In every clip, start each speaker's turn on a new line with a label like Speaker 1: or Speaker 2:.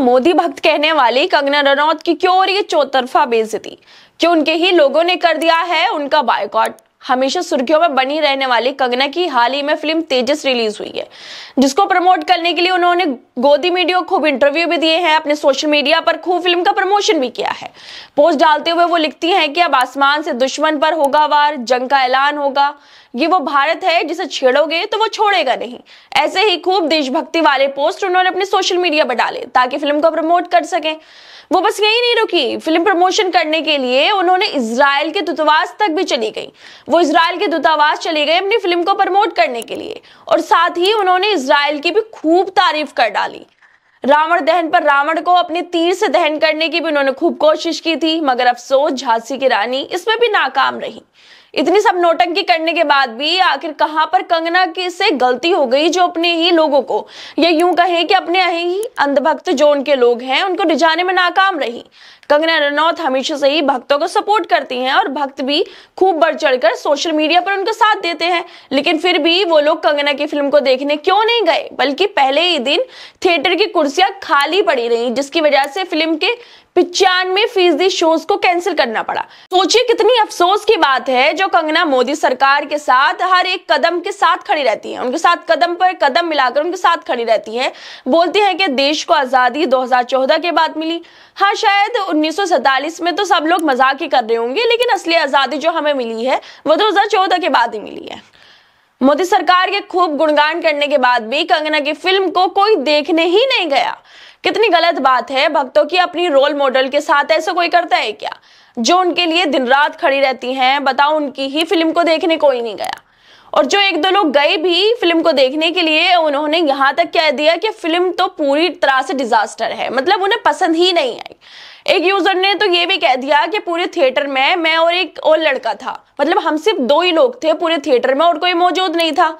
Speaker 1: मोदी भक्त कहने वाली कंगना रनौत की क्यों और ये चौतरफा बेजती क्यों उनके ही लोगों ने कर दिया है उनका बायकॉट हमेशा सुर्खियों में बनी रहने वाली कंगना की हाल ही में फिल्म तेजस रिलीज हुई है जिसको प्रमोट करने के लिए उन्होंने गोदी मीडिया को खूब इंटरव्यू भी दिए हैं अपने सोशल मीडिया पर खूब फिल्म का प्रमोशन भी किया है पोस्ट डालते हुए वो लिखती हैं कि अब आसमान से दुश्मन पर होगा वार जंग का ऐलान होगा ये वो भारत है जिसे छेड़ोगे तो वो छोड़ेगा नहीं ऐसे ही खूब देशभक्ति वाले पोस्ट उन्होंने अपने सोशल मीडिया पर डाले ताकि फिल्म को प्रमोट कर सकें वो बस यही नहीं रुकी फिल्म प्रमोशन करने के लिए उन्होंने इसराइल के दूतवास तक भी चली गई वो इसराइल के दूतावास चले गए अपनी फिल्म को प्रमोट करने के लिए और साथ ही उन्होंने इसराइल की भी खूब तारीफ कर डाली रावण दहन पर रावण को अपने तीर से दहन करने की भी उन्होंने खूब कोशिश की थी मगर अफसोस झांसी की रानी इसमें भी नाकाम रही इतनी सब नोटंकी करने के बाद भी आखिर कहां पर कंगना की से गलती हो गई जो अपने ही लोगों को या यूं कहें कि अपने ही अंधभक्त जो उनके लोग हैं उनको रिझाने में नाकाम रही कंगना रनौत हमेशा से ही भक्तों को सपोर्ट करती हैं और भक्त भी खूब बढ़ चढ़कर सोशल मीडिया पर उनका साथ देते हैं लेकिन फिर भी वो लोग कंगना की फिल्म को देखने क्यों नहीं गए बल्कि पहले ही दिन थिएटर की कुर्सियां खाली पड़ी रही जिसकी वजह से फिल्म के पिचानवे फीसदी शोज को कैंसिल करना पड़ा सोचिए कितनी अफसोस की बात है जो कंगना मोदी सरकार के साथ हर एक कदम के साथ खड़ी रहती है उनके साथ कदम पर कदम मिलाकर उनके साथ खड़ी रहती है बोलती है कि देश को आजादी 2014 के बाद मिली हाँ शायद उन्नीस में तो सब लोग मजाक ही कर रहे होंगे लेकिन असली आजादी जो हमें मिली है वो दो के बाद ही मिली है मोदी सरकार के खूब गुणगान करने के बाद भी कंगना की फिल्म को कोई देखने ही नहीं गया कितनी गलत बात है भक्तों की अपनी रोल मॉडल के साथ ऐसा कोई करता है क्या जो उनके लिए दिन रात खड़ी रहती हैं बताओ उनकी ही फिल्म को देखने कोई नहीं गया और जो एक दो लोग गए भी फिल्म को देखने के लिए उन्होंने यहां तक कह दिया कि फिल्म तो पूरी तरह से डिजास्टर है मतलब उन्हें पसंद ही नहीं आई एक यूजर ने तो ये भी कह दिया कि पूरे थिएटर में मैं और एक और लड़का था मतलब हम सिर्फ दो ही लोग थे पूरे थिएटर में और कोई मौजूद नहीं था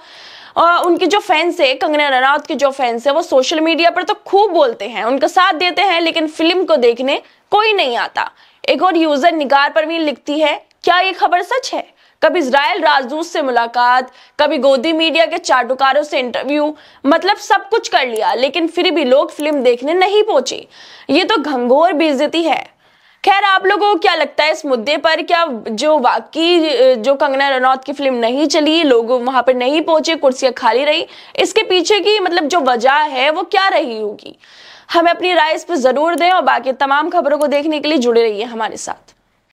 Speaker 1: और उनके जो फैंस है कंगना रनौत के जो फैंस है वो सोशल मीडिया पर तो खूब बोलते हैं उनका साथ देते हैं लेकिन फिल्म को देखने कोई नहीं आता एक और यूजर निगार परवीन लिखती है क्या ये खबर सच है कभी इसराइल राजदूत से मुलाकात कभी गोदी मीडिया के चाटुकारों से इंटरव्यू मतलब सब कुछ कर लिया लेकिन फिर भी लोग फिल्म देखने नहीं पहुंचे ये तो घंघोर बेजती है खैर आप लोगों को क्या लगता है इस मुद्दे पर क्या जो वाकई जो कंगना रनौत की फिल्म नहीं चली लोग वहां पर नहीं पहुंचे कुर्सियां खाली रही इसके पीछे की मतलब जो वजह है वो क्या रही होगी हमें अपनी राय इस पर जरूर दें और बाकी तमाम खबरों को देखने के लिए जुड़े रहिए हमारे साथ